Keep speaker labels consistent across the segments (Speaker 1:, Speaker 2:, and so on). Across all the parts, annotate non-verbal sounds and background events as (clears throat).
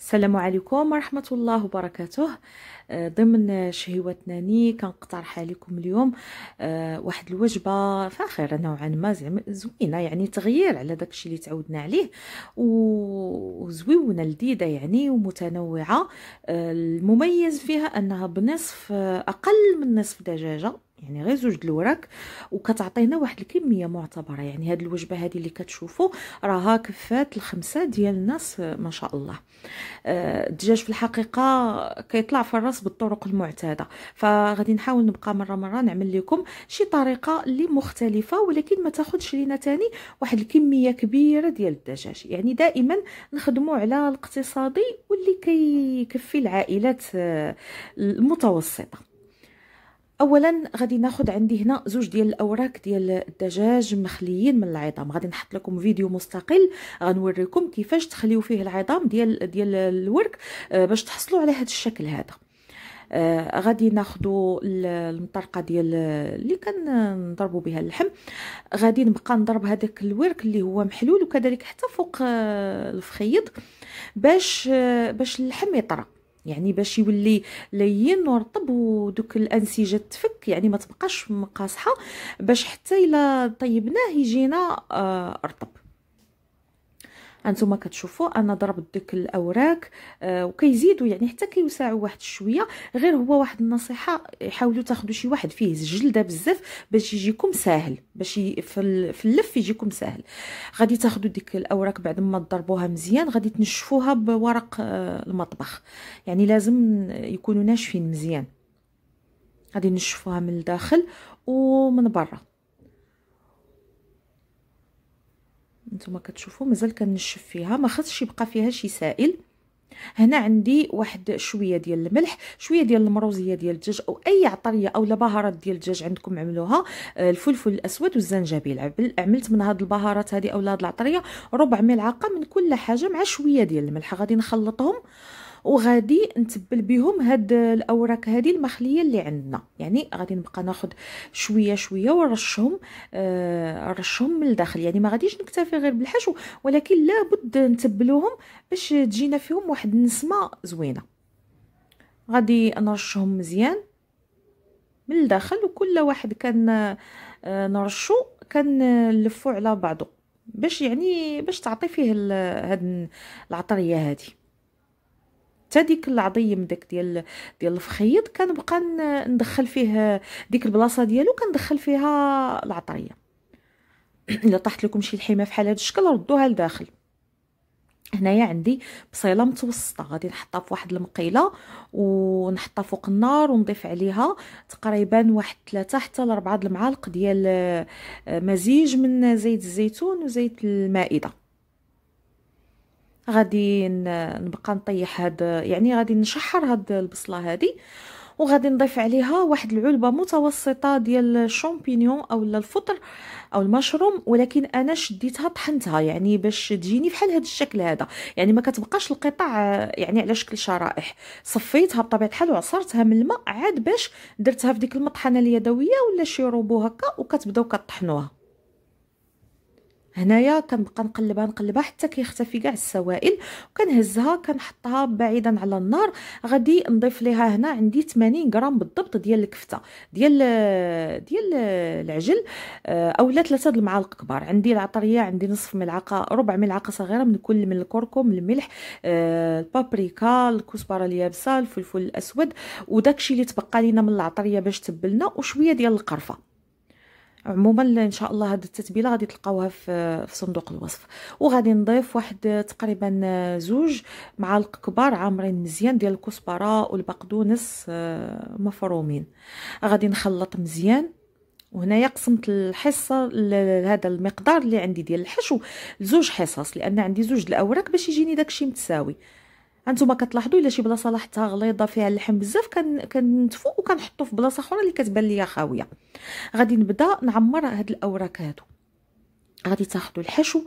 Speaker 1: السلام عليكم ورحمة الله وبركاته آه، ضمن شهيواتنا ناني كنقترح عليكم اليوم آه، واحد الوجبة فاخرة نوعا ما زعما زوينة يعني تغيير على داكشي اللي تعودنا عليه وزويونة لذيذة يعني ومتنوعة آه، المميز فيها أنها بنصف أقل من نصف دجاجة يعني غير زوج د الوراك وكتعطينا واحد الكميه معتبره يعني هاد الوجبه هذه اللي كتشوفوا راها كفات الخمسه ديال الناس ما شاء الله آه، الدجاج في الحقيقه كيطلع في الراس بالطرق المعتاده فغادي نحاول نبقى مره مره نعمل لكم شي طريقه اللي مختلفه ولكن ما تاخذش لينا تاني واحد الكميه كبيره ديال الدجاج يعني دائما نخدموا على الاقتصادي واللي كيكفي العائلات آه، المتوسطه اولا غادي ناخد عندي هنا زوج ديال الاوراق ديال الدجاج مخليين من العظام غادي نحط لكم فيديو مستقل غنوريكم كيفاش تخليو فيه العظام ديال ديال الورك آه، باش تحصلوا على هذا الشكل هذا آه غادي ناخذوا المطرقه ديال اللي كنضربوا بها اللحم غادي نبقى نضرب هذاك الورك اللي هو محلول وكذلك حتى فوق آه الفخيط باش آه باش اللحم يطرى يعني باش يولي لين ورطب ودوك الانسجه تفك يعني ما تبقاش مقاصحه باش حتى الا طيبناه يجينا آه رطب هانتوما كتشوفوا انا ضربت ديك الاوراق آه، وكيزيدوا يعني حتى كيوسعوا واحد شويه غير هو واحد النصيحه حاولوا تاخذوا شي واحد فيه الجلده بزاف باش يجيكم ساهل باش في اللف يجيكم ساهل غادي تاخذوا ديك الاوراق بعد ما تضربوها مزيان غادي تنشفوها بورق آه، المطبخ يعني لازم يكونوا ناشفين مزيان غادي نشفوها من الداخل ومن برا انتم كتشوفوا مازال كنشف فيها ما خصش يبقى فيها شي سائل هنا عندي واحد شويه ديال الملح شويه ديال المروزيه ديال الدجاج او اي عطريه او بهارات ديال الدجاج عندكم عملوها آه، الفلفل الاسود والزنجبيل عملت من هاد البهارات هذه او هاد العطريه ربع ملعقه من كل حاجه مع شويه ديال الملح غادي نخلطهم آه وغادي نتبل بهم هاد الاوراق هذه المخليه اللي عندنا يعني غادي نبقى ناخذ شويه شويه ونرشهم آه نرشهم من الداخل يعني ما غاديش نكتفي غير بالحشو ولكن لابد نتبلوهم باش تجينا فيهم واحد النسمه زوينه غادي نرشهم مزيان من الداخل وكل واحد كان آه، نرشو كنلفو على بعضه باش يعني باش تعطي فيه هاد العطريه هذه حتى ديك العظيم داك ديال ديال الفخيط كنبقى ندخل فيه ديك البلاصه ديالو كندخل فيها العطريه (clears throat) الا طاحت لكم شي لحيمه فحال هذا الشكل ردوها لداخل هنايا عندي بصيله متوسطه غادي نحطها في واحد المقيله ونحطها فوق النار ونضيف عليها تقريبا واحد ثلاثة حتى لأربعة المعالق ديال آه، مزيج من زيت الزيتون وزيت المائده غادي نبقى نطيح هاد يعني غادي نشحر هاد البصله هادي وغادي نضيف عليها واحد العلبه متوسطه ديال الشامبينيون او الفطر او المشروم ولكن انا شديتها طحنتها يعني باش تجيني بحال هذا الشكل هذا يعني ما كتبقاش القطع يعني على شكل شرائح صفيتها بطبيعه الحال وعصرتها من الماء عاد باش درتها في ديك المطحنه اليدويه ولا شي روبو هكا وكتبداو كطحنوها هنايا كنبقى نقلبها نقلبها حتى كيختفي كاع السوائل وكنهزها كنحطها بعيدا على النار غادي نضيف ليها هنا عندي 80 غرام بالضبط ديال الكفته ديال ديال العجل آه، اولا ثلاثه المعالق كبار عندي العطريه عندي نصف ملعقه ربع ملعقه صغيره من كل من الكركم الملح آه، البابريكا الكزبره اليابسه الفلفل الاسود وداكشي اللي تبقى لينا من العطريه باش تبلنا وشويه ديال القرفه عموما ان شاء الله هاد التتبيله غادي تلقاوها في في صندوق الوصف وغادي نضيف واحد تقريبا زوج معالق كبار عامرين مزيان ديال الكزبره والبقدونس آه، مفرومين غادي نخلط مزيان وهنايا قسمت الحصه لهذا المقدار اللي عندي ديال الحشو لزوج حصص لان عندي زوج الاوراق باش يجيني داكشي متساوي هانتوما كتلاحظوا الا شي بلاصه لاحظتها غليظه فيها اللحم بزاف كنتفو وكنحطو في بلاصه اخرى اللي كتبان ليا خاويه غادي نبدا نعمر هاد الاوراق هادو غادي تاخذوا الحشو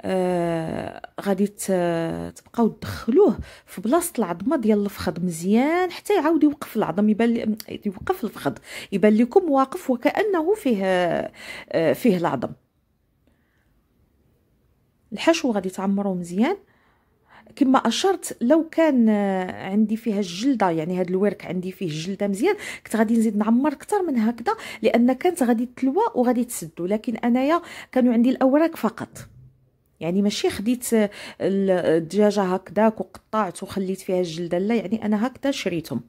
Speaker 1: آه غادي تبقاو تدخلوه في بلاصه العظمه ديال الفخذ مزيان حتى يعاود يوقف العظم يبان يوقف الفخذ يبان لكم واقف وكانه فيه آه فيه العظم الحشو غادي تعمروه مزيان كما اشرت لو كان آه، عندي فيها الجلده يعني هذا الورك عندي فيه الجلده مزيان كنت غادي نزيد نعمر اكثر من هكذا لان كانت غادي تلوى وغادي تسدو لكن انايا كانوا عندي الاوراق فقط يعني ماشي خديت آه، الدجاجه هكذاك وقطعت وخليت فيها الجلده لا يعني انا هكذا شريتهم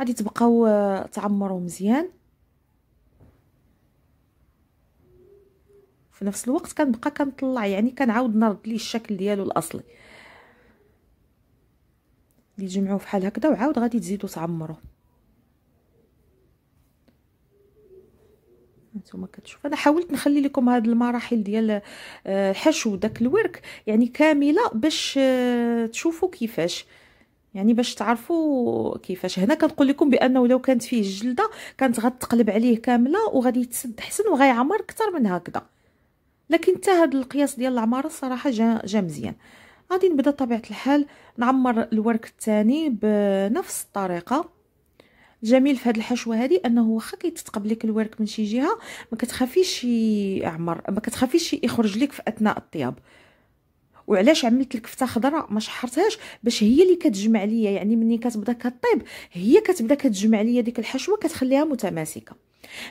Speaker 1: غادي تبقاو آه، تعمروا مزيان في نفس الوقت كنبقى كنطلع يعني كنعاود نرد ليه الشكل ديالو الاصلي اللي تجمعوه فحال هكذا وعاود غادي تزيدوا تعمروا نتوما كتشوف انا حاولت نخلي لكم هاد المراحل ديال آه، الحشو داك الورك يعني كامله باش آه، تشوفوا كيفاش يعني باش تعرفوا كيفاش هنا كنقول لكم بانه لو كانت فيه الجلده كانت غتقلب عليه كامله وغادي يتسد حسن وغيعمر اكثر من هكذا لكن حتى هذا القياس ديال العماره الصراحه جا جا مزيان غادي نبدا طبيعه الحال نعمر الورك الثاني بنفس الطريقه جميل في هذه الحشوه هذه انه واخا كيتتقب لك الورك من شي جهه ما كتخافيش يعمر ما كتخافيش يخرج لك في اثناء الطياب وعلاش عملت الكفته خضراء ما شحرتهاش باش هي اللي كتجمع ليا يعني مني كتبدا كطيب هي كتبدا كتجمع ليا ديك الحشوه كتخليها متماسكه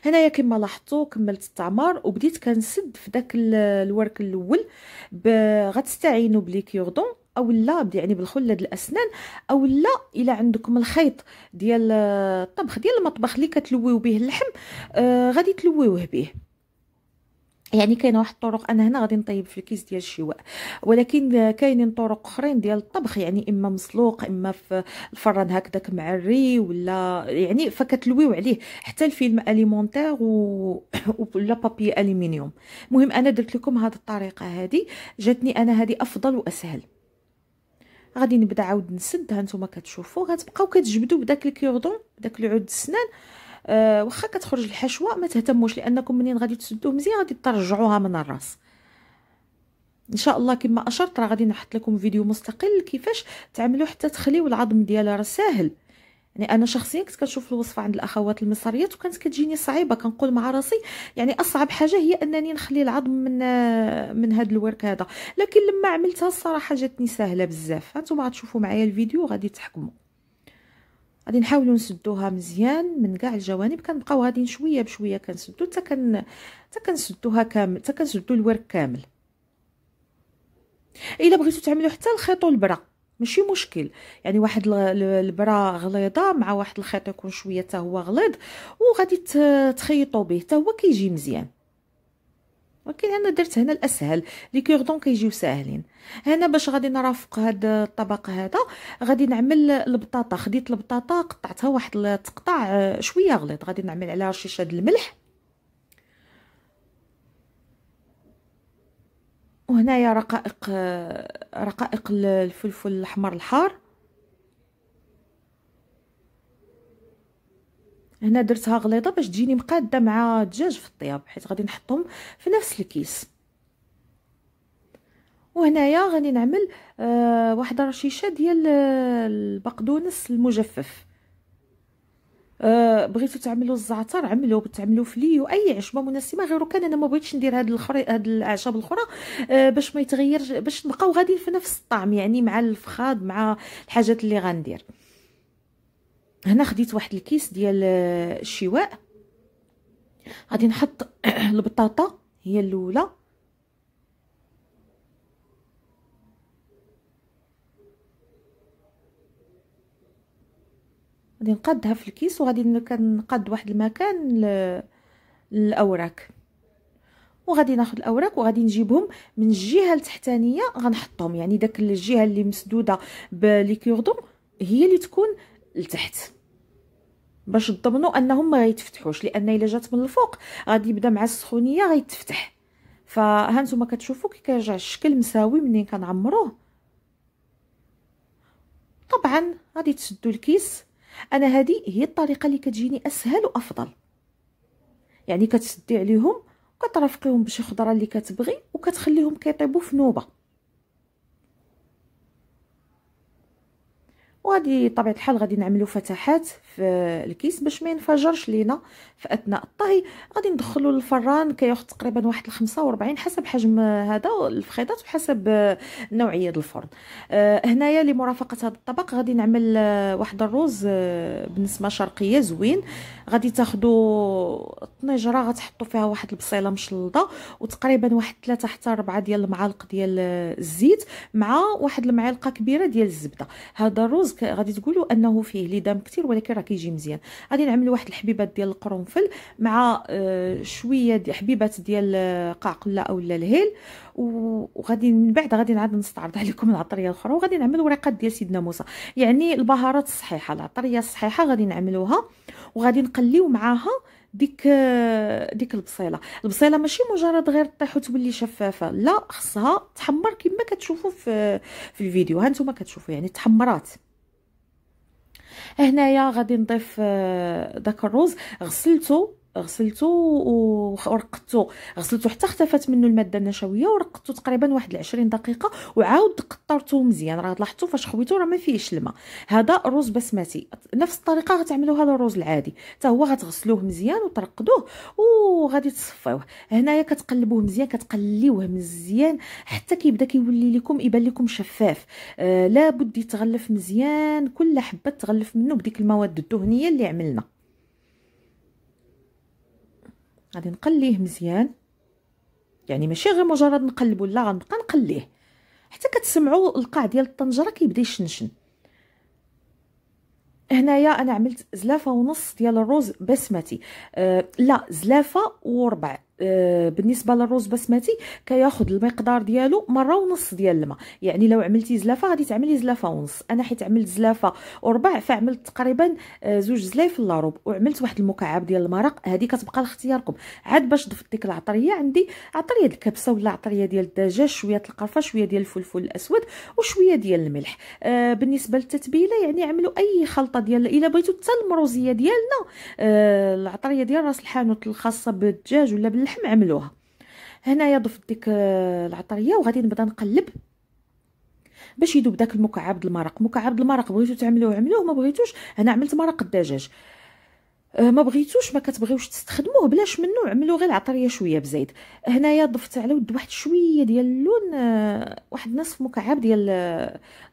Speaker 1: هنايا كما لاحظتوا كملت التعمار وبديت كنسد في داك الورك الاول غتستعينوا بليكيوردون او لا يعني بالخله ديال الاسنان او لا الا عندكم الخيط ديال الطبخ ديال المطبخ اللي كتلويو به اللحم آه غادي تلويوه به يعني كاينه واحد الطرق انا هنا غادي نطيب في الكيس ديال الشواء ولكن كاينين طرق اخرين ديال الطبخ يعني اما مسلوق اما في الفران هكذاك معري ولا يعني فكتلويو عليه حتى الفيلم اليمونتير و... (coughs) ولا بابي الومنيوم المهم انا درت لكم هذه الطريقه هذه جاتني انا هذه افضل واسهل غادي نبدا عاود نسد ها نتوما كتشوفوا غتبقاو كتجبدوا بداك الكيردون بداك العود السنان أه واخا كتخرج الحشوه ما تهتموش لانكم منين غادي تسدوه مزيان غادي ترجعوها من الراس ان شاء الله كما اشرت راه غادي نحط لكم فيديو مستقل كيفاش تعملوا حتى تخليو العظم ديالها راه ساهل يعني انا شخصيا كنت كنشوف الوصفه عند الاخوات المصريات وكانت كتجيني صعيبه كنقول مع راسي يعني اصعب حاجه هي انني نخلي العظم من آه، من هذا الورك هذا لكن لما عملتها الصراحه جاتني سهله بزاف هانتوما غتشوفوا معايا الفيديو غادي تحكموا غادي نحاولوا نسدوها مزيان من كاع الجوانب كنبقاو غادي شويه بشويه كنسدو حتى كن حتى كنسدوها كامل حتى كنسدو الورك كامل الا بغيتو تعملوا حتى الخيط والبرا ماشي مشكل يعني واحد البرا غليظه مع واحد الخيط يكون شويه حتى هو غليظ وغادي تخيطوا به حتى هو كيجي مزيان ولكن انا درت هنا الاسهل لي كوردون كيجيو ساهلين هنا باش غادي نرافق هاد الطبق هذا غادي نعمل البطاطا خديت البطاطا قطعتها واحد التقطاع آه، شويه غليظ غادي نعمل عليها رشيشه د الملح وهنايا رقائق آه، رقائق الفلفل الاحمر الحار هنا درتها غليظه باش تجيني مقاده مع الدجاج في الطياب حيت غادي نحطهم في نفس الكيس وهنايا غادي نعمل آه واحد رشيشه ديال آه، البقدونس المجفف آه بغيتو تعملوا الزعتر عملوه تعملو فلي اي عشبه مناسبه غير كان انا ما بغيتش ندير هاد الخري هاد الاعشاب الاخرى آه باش ما يتغيرش باش نبقاو غاديين في نفس الطعم يعني مع الفخاد مع الحاجات اللي غندير هنا خديت واحد الكيس ديال آه، الشواء غادي نحط (clears throat) البطاطا هي الاولى غادي نقادها في الكيس وغادي كنقاد واحد المكان الاوراق وغادي ناخذ الاوراق وغادي نجيبهم من الجهه التحتانيه غنحطهم يعني داك الجهه اللي مسدوده كيغدو هي اللي تكون لتحت باش تضمنوا انهم ما يتفتحوش لان الا جات من الفوق غادي يبدا مع السخونيه غيتفتح فها نتوما كتشوفوا كي كيرجع الشكل مساوي منين كنعمروه طبعا غادي تسدوا الكيس انا هذه هي الطريقه اللي كتجيني اسهل وافضل يعني كتسدي عليهم وكترافقيهم بشي خضره اللي كتبغي وكتخليهم كيطيبوا في نوبه وغادي بطبيعه الحال غادي نعملو فتحات في الكيس باش ما ينفجرش لينا في اثناء الطهي غادي ندخلو للفران كياخذ تقريبا واحد 45 حسب حجم هذا الفخيضات وحسب نوعيه الفرن أه هنايا لمرافقه هذا الطبق غادي نعمل آه، واحد الرز آه، بنسمه شرقيه زوين غادي تاخذوا الطنجره غتحطوا فيها واحد البصيله مشلضه وتقريبا واحد 3 حتى 4 ديال المعالق ديال الزيت مع واحد المعلقه كبيره ديال الزبده هذا الرز غادي تقولوا انه فيه لدام كثير ولكن راه كيجي مزيان غادي نعملوا واحد الحبيبات ديال القرنفل مع آه، شويه دي حبيبات ديال آه، قعقله اولا الهيل وغادي من بعد غادي نعاد نستعرض (laughs) عليكم العطريه الاخرى وغادي نعمل ورقات ديال سيدنا موسى يعني البهارات الصحيحه العطريه الصحيحه غادي نعملوها وغادي نقليو معاها ديك ديك البصيله البصيله ماشي مجرد غير طيح وتولي شفافه لا خصها تحمر كما كتشوفوا في في الفيديو ها نتوما كتشوفوا يعني تحمرات هنايا غادي نضيف آه، داك الروز غسلته غسلته ورقدته غسلته حتى اختفت منه الماده النشويه ورقدته تقريبا واحد 20 دقيقه وعاود قطرته مزيان راه لاحظتوا فاش خويته راه ما فيهش الماء هذا رز بسمتي نفس الطريقه غتعملوا هذا الرز العادي حتى هو غتغسلوه مزيان وترقدوه وغادي تصفيوه هنايا كتقلبوه مزيان كتقليوه مزيان حتى كيبدا كيولي لكم يبان لكم شفاف آه لابد يتغلف مزيان كل حبه تغلف منه بديك المواد الدهنيه اللي عملنا غادي نقليه مزيان يعني ماشي غير مجرد نقلبو لا غنبقى نقليه حتى كتسمعوا القاع ديال الطنجره كيبدا يشنشن هنايا انا عملت زلافه ونص ديال الرز بسمتي أه لا زلافه وربع آه، بالنسبه للرز بسمتي كياخذ المقدار ديالو مره ونص ديال الماء يعني لو عملتي زلافه غادي تعملي زلافه ونص انا حيت عملت زلافه وربع فعملت تقريبا آه، زوج زلايف في ربع وعملت واحد المكعب ديال المرق هذه كتبقى لاختياركم عاد باش ضفت ديك العطريه عندي عطريه الكبسه ولا عطريه ديال الدجاج شويه القرفه شويه ديال الفلفل الاسود وشويه ديال الملح آه بالنسبه للتتبيله يعني عملوا اي خلطه ديال الا بغيتو حتى المروزيه ديالنا آه العطريه ديال راس الحانوت الخاصه بالدجاج ولا بال اللحم عملوها هنايا ضفت ديك آه، العطريه وغادي نبدا نقلب باش يذوب داك المكعب د المرق مكعب د المرق بغيتو تعملوه عملوه ما بغيتوش انا عملت مرق الدجاج أه، ما بغيتوش ما كتبغيوش تستخدموه بلاش منو عملوا غير العطريه شويه بزيت هنايا ضفت على ود واحد شويه ديال اللون أه، واحد نصف مكعب ديال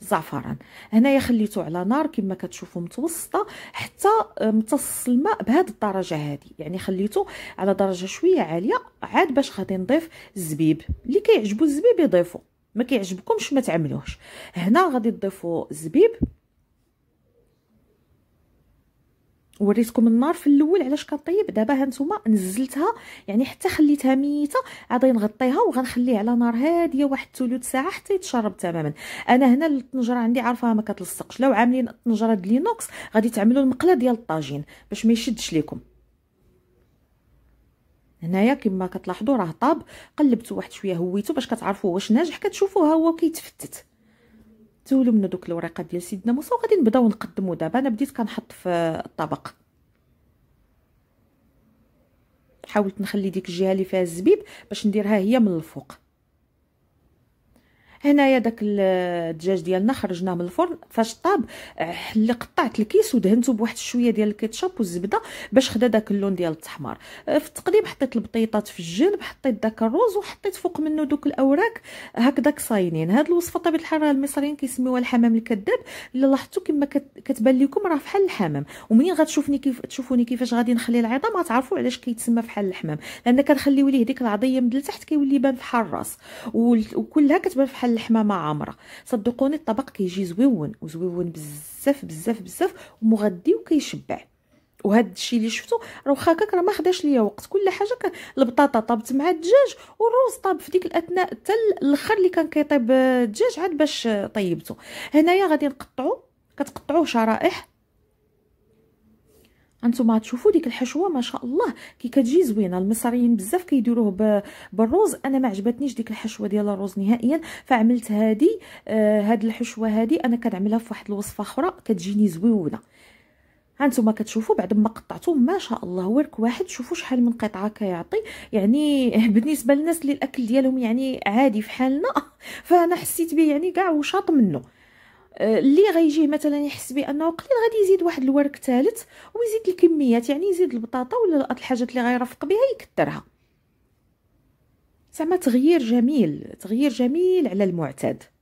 Speaker 1: الزعفران أه، هنايا خليته على نار كما كتشوفوا متوسطه حتى امتص الماء بهاد الدرجه هذه يعني خليته على درجه شويه عاليه عاد باش غادي نضيف الزبيب اللي كيعجبو الزبيب يضيفو ما كيعجبكمش ما تعملوهش هنا غادي تضيفوا الزبيب وريتكم النار في الاول علاش كطيب دابا ها نتوما نزلتها يعني حتى خليتها ميته عاد نغطيها وغنخليها على نار هاديه واحد ثلث ساعه حتى يتشرب تماما انا هنا الطنجره عندي عارفاها ما كتلصقش لو عاملين الطنجره دلينوكس غادي تعملوا المقله ديال الطاجين باش ما يشدش ليكم هنايا كما كتلاحظوا راه طاب قلبته واحد شويه هويته باش كتعرفوا واش ناجح كتشوفوه هو كيتفتت تولوا من دوك الوريقه ديال سيدنا موسى وغادي نبداو نقدمو دابا انا بديت كنحط في الطبق حاولت نخلي ديك الجهه اللي فيها الزبيب باش نديرها هي من الفوق هنايا داك الدجاج ديالنا خرجناه من الفرن فاش طاب آه، قطعت الكيس ودهنته بواحد شويه ديال الكيتشوب والزبده باش خدا داك اللون ديال التحمار آه، في التقديم حطيت البطيطات في الجنب حطيت داك الروز وحطيت فوق منه دوك الاوراق هكذاك صاينين هاد الوصفه طبيعه الحال المصريين كيسميوها الحمام الكذاب الا لاحظتوا كما كتبان لكم راه بحال الحمام ومنين غتشوفني كيف تشوفوني كيفاش غادي نخلي العظام غتعرفوا علاش كيتسمى بحال الحمام لان كنخليو ليه ديك العضيه من التحت كيولي بان فحال الراس وكلها كتبان فحال اللحمه مع عامره صدقوني الطبق كيجي زويون وزويون بزاف بزاف بزاف ومغذي وكيشبع وهذا الشيء اللي شفتو راه واخا هكاك راه ما خداش ليا وقت كل حاجه كان البطاطا طابت مع الدجاج والروز طاب في ديك الاثناء حتى الاخر اللي كان كيطيب الدجاج عاد باش طيبته هنايا غادي نقطعو كتقطعوه شرائح انتم تشوفوا ديك الحشوه ما شاء الله كي كتجي زوينه المصريين بزاف كيديروه بالروز انا ما عجبتنيش ديك الحشوه ديال الروز نهائيا فعملت هذه آه هاد الحشوه هذه انا كنعملها في واحد الوصفه اخرى كتجيني زويونه هانتوما كتشوفوا بعد ما قطعته ما شاء الله ورك واحد شوفوا شحال من قطعه كيعطي يعني (laughs) بالنسبه للناس اللي الاكل ديالهم يعني عادي في حالنا (laughs) فانا حسيت به يعني كاع وشاط منه آه، اللي غيجيه مثلا يحس بانه قليل غادي يزيد واحد الورك ثالث ويزيد الكميات يعني يزيد البطاطا ولا الحاجات اللي غيرفق بها يكثرها زعما تغيير جميل تغيير جميل على المعتاد